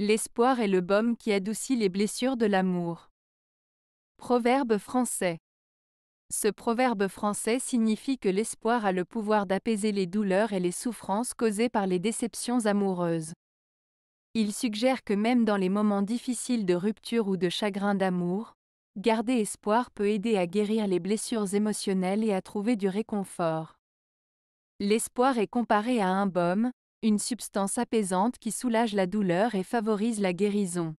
L'espoir est le baume qui adoucit les blessures de l'amour. Proverbe français. Ce proverbe français signifie que l'espoir a le pouvoir d'apaiser les douleurs et les souffrances causées par les déceptions amoureuses. Il suggère que même dans les moments difficiles de rupture ou de chagrin d'amour, garder espoir peut aider à guérir les blessures émotionnelles et à trouver du réconfort. L'espoir est comparé à un baume, une substance apaisante qui soulage la douleur et favorise la guérison.